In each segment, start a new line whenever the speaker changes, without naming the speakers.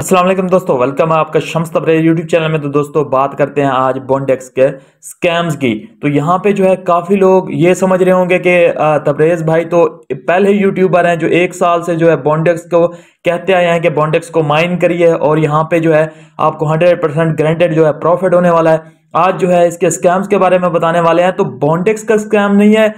असलम दोस्तों वेलकम है आपका शम्स तबरेज यूट्यूब चैनल में तो दोस्तों बात करते हैं आज बॉन्डेक्स के स्कैम्स की तो यहाँ पे जो है काफ़ी लोग ये समझ रहे होंगे कि तबरेज़ भाई तो पहले यूट्यूबर हैं जो एक साल से जो है बॉन्डेक्स को कहते आए हैं कि बॉन्डेक्स को माइन करिए और यहाँ पे जो है आपको हंड्रेड परसेंट ग्रांटेड जो है प्रॉफिट होने वाला है आज जो है इसके स्कैम्स के बारे में बताने वाले हैं तो बॉन्डेक्स का स्कैम नहीं है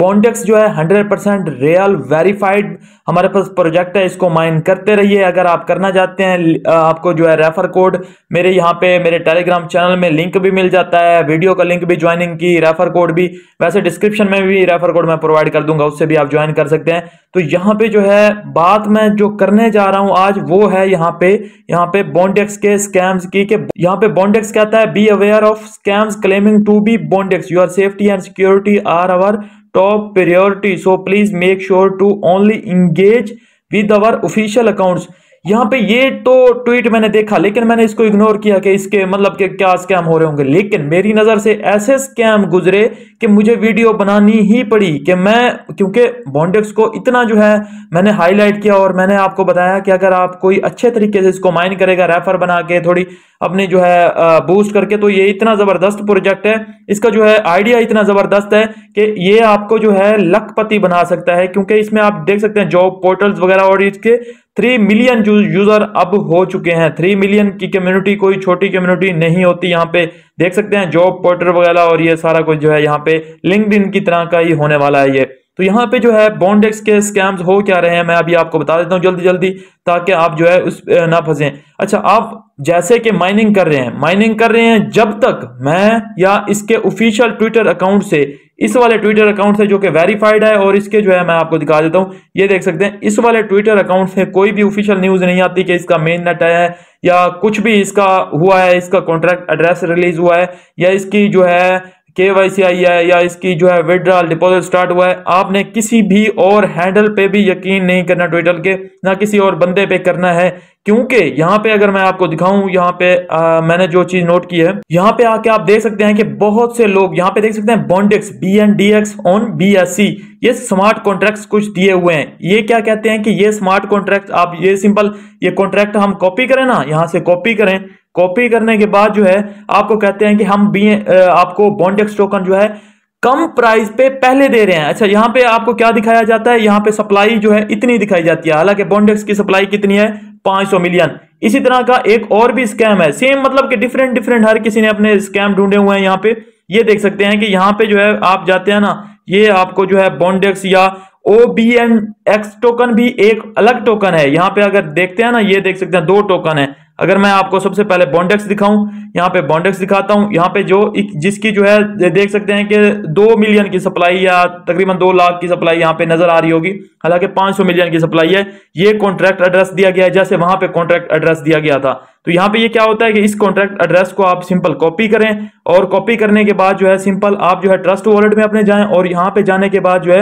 बॉन्डेक्स जो है 100 परसेंट रियल वेरीफाइड हमारे पास प्रोजेक्ट है इसको माइन करते रहिए अगर आप करना चाहते हैं आपको जो है रेफर कोड मेरे यहाँ पे मेरे टेलीग्राम चैनल में लिंक भी मिल जाता है वीडियो का लिंक भी ज्वाइनिंग की रेफर कोड भी वैसे डिस्क्रिप्शन में भी रेफर कोड मैं प्रोवाइड कर दूंगा उससे भी आप ज्वाइन कर सकते हैं तो यहाँ पे जो है बात मैं जो करने जा रहा हूँ आज वो है यहाँ पे यहाँ पे बॉन्डेक्स के स्कैम्स की के यहाँ पे बॉन्डेक्स कहता है be aware of scams claiming to be Bondex your safety and security are our top priority so please make sure to only engage with our official accounts यहाँ पे ये तो ट्वीट मैंने देखा लेकिन मैंने इसको इग्नोर किया कि इसके मतलब के क्या स्कैम हो रहे होंगे लेकिन मेरी नज़र से ऐसे स्कैम गुजरे कि मुझे वीडियो बनानी ही पड़ी कि मैं क्योंकि बॉन्डेक्स को इतना जो है मैंने हाईलाइट किया और मैंने आपको बताया कि अगर आप कोई अच्छे तरीके से इसको माइन करेगा रेफर बना के थोड़ी अपनी जो है बूस्ट करके तो ये इतना ज़बरदस्त प्रोजेक्ट है इसका जो है आइडिया इतना ज़बरदस्त है कि ये आपको जो है लखपति बना सकता है क्योंकि इसमें आप देख सकते हैं जॉब पोर्टल्स वगैरह और इसके थ्री मिलियन यूज़र अब हो चुके हैं थ्री मिलियन की कम्युनिटी कोई छोटी कम्युनिटी नहीं होती यहाँ पे देख सकते हैं जॉब पोर्टल वगैरह और ये सारा कुछ जो है यहाँ पे लिंकड की तरह का ही होने वाला है ये तो यहाँ पे जो है बॉन्डेक्स के स्कैम्स हो क्या रहे हैं मैं अभी आपको बता देता हूँ जल्दी जल्दी ताकि आप जो है उस ना फंसें अच्छा आप जैसे कि माइनिंग कर रहे हैं माइनिंग कर रहे हैं जब तक मैं या इसके ऑफिशियल ट्विटर अकाउंट से इस वाले ट्विटर अकाउंट से जो कि वेरीफाइड है और इसके जो है मैं आपको दिखा देता हूँ ये देख सकते हैं इस वाले ट्विटर अकाउंट से कोई भी ऑफिशियल न्यूज़ नहीं आती कि इसका मेन नेट है या कुछ भी इसका हुआ है इसका कॉन्ट्रैक्ट एड्रेस रिलीज हुआ है या इसकी जो है के वाई सी आई है या इसकी जो है विड्रॉल डिपॉजिट स्टार्ट हुआ है आपने किसी भी और हैंडल पे भी यकीन नहीं करना ट्विटर के ना किसी और बंदे पे करना है क्योंकि यहाँ पे अगर मैं आपको दिखाऊं यहाँ पे आ, मैंने जो चीज नोट की है यहाँ पे आके आप देख सकते हैं कि बहुत से लोग यहाँ पे देख सकते हैं Bondex B N D X on B S C ये स्मार्ट कॉन्ट्रैक्ट कुछ दिए हुए हैं ये क्या कहते हैं कि ये स्मार्ट कॉन्ट्रैक्ट आप ये सिंपल ये कॉन्ट्रैक्ट हम कॉपी करें ना यहाँ से कॉपी करें कॉपी करने के बाद जो है आपको कहते हैं कि हम बी आपको बॉन्डेक्स टोकन जो है कम प्राइस पे पहले दे रहे हैं अच्छा यहाँ पे आपको क्या दिखाया जाता है यहाँ पे सप्लाई जो है इतनी दिखाई जाती है हालांकि बॉन्डेक्स की सप्लाई कितनी है 500 मिलियन इसी तरह का एक और भी स्कैम है सेम मतलब कि डिफरेंट डिफरेंट हर किसी ने अपने स्कैम ढूंढे हुए हैं यहाँ पे ये देख सकते हैं कि यहाँ पे जो है आप जाते हैं ना ये आपको जो है बॉन्डेक्स या ओ बी एन एक्स टोकन भी एक अलग टोकन है यहाँ पे अगर देखते हैं ना ये देख सकते हैं दो टोकन है अगर मैं आपको सबसे पहले बॉन्डेक्स दिखाऊं यहाँ पे बॉन्डेक्स दिखाता हूँ यहाँ पे जो जिसकी जो है देख सकते हैं कि दो मिलियन की सप्लाई या तकरीबन दो लाख की सप्लाई यहाँ पे नजर आ रही होगी हालांकि 500 मिलियन की सप्लाई है ये कॉन्ट्रैक्ट एड्रेस दिया गया है जैसे वहां पे कॉन्ट्रैक्ट एड्रेस दिया गया था तो यहाँ पे ये क्या होता है कि इस कॉन्ट्रैक्ट एड्रेस को आप सिंपल कॉपी करें और कॉपी करने के बाद जो है सिंपल आप जो है ट्रस्ट वॉलेट में अपने जाएं और यहाँ पे जाने के बाद जो है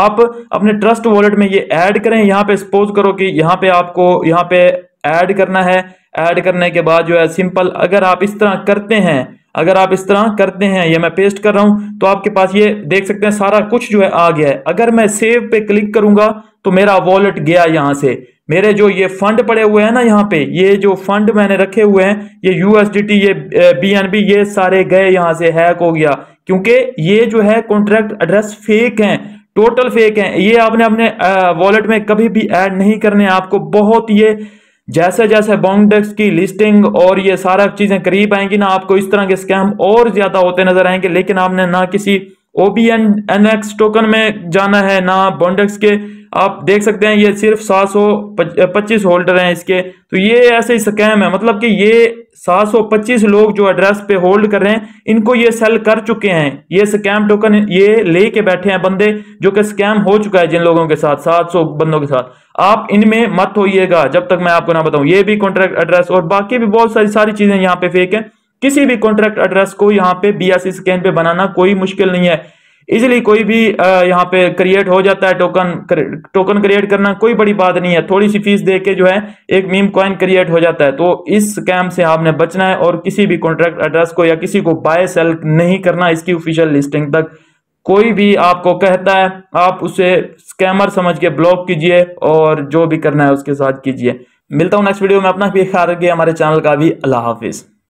आप अपने ट्रस्ट वॉलेट में ये ऐड करें यहाँ पे सपोज करो कि यहाँ पे आपको यहाँ पे ऐड करना है ऐड करने के बाद जो है सिंपल अगर आप इस तरह करते हैं अगर आप इस तरह करते हैं ये मैं पेस्ट कर रहा हूं तो आपके पास ये देख सकते हैं सारा कुछ जो है आ गया है अगर मैं सेव पे क्लिक करूंगा तो मेरा वॉलेट गया यहाँ से मेरे जो ये फंड पड़े हुए हैं ना यहाँ पे ये जो फंड मैंने रखे हुए हैं ये यूएसडीटी ये बीएनबी ये सारे गए यहाँ से हैक हो गया क्योंकि ये जो है कॉन्ट्रैक्ट एड्रेस फेक हैं टोटल फेक हैं ये आपने अपने वॉलेट में कभी भी ऐड नहीं करने आपको बहुत ये जैसे जैसे बॉन्डेक्स की लिस्टिंग और ये सारा चीजें करीब आएंगी ना आपको इस तरह के स्कैम और ज्यादा होते नजर आएंगे लेकिन आपने ना किसी ओबीएन एनएक्स टोकन में जाना है ना बॉन्डेक्स के आप देख सकते हैं ये सिर्फ सात सौ पच्चीस होल्डर हैं इसके तो ये ऐसे ही स्कैम है मतलब कि ये सात सौ पच्चीस लोग जो एड्रेस पे होल्ड कर रहे हैं इनको ये सेल कर चुके हैं ये स्कैम टोकन ये लेके बैठे हैं बंदे जो कि स्कैम हो चुका है जिन लोगों के साथ सात सौ बंदों के साथ आप इनमें मत होइएगा जब तक मैं आपको ना बताऊं ये भी कॉन्ट्रैक्ट एड्रेस और बाकी भी बहुत सारी सारी चीजें यहाँ पे फेक है किसी भी कॉन्ट्रैक्ट एड्रेस को यहाँ पे बीआरसी स्कैन पे बनाना कोई मुश्किल नहीं है इजिली कोई भी यहाँ पे क्रिएट हो जाता है टोकन टोकन क्रिएट करना कोई बड़ी बात नहीं है थोड़ी सी फीस दे के जो है एक मीम कॉइन क्रिएट हो जाता है तो इस स्कैम से आपने बचना है और किसी भी कॉन्ट्रैक्ट एड्रेस को या किसी को बाय सेल नहीं करना इसकी ऑफिशियल लिस्टिंग तक कोई भी आपको कहता है आप उसे स्कैमर समझ के ब्लॉक कीजिए और जो भी करना है उसके साथ कीजिए मिलता हूँ नेक्स्ट वीडियो में अपना भी ख्याल रखिए हमारे चैनल का भी अल्लाह हाफिज़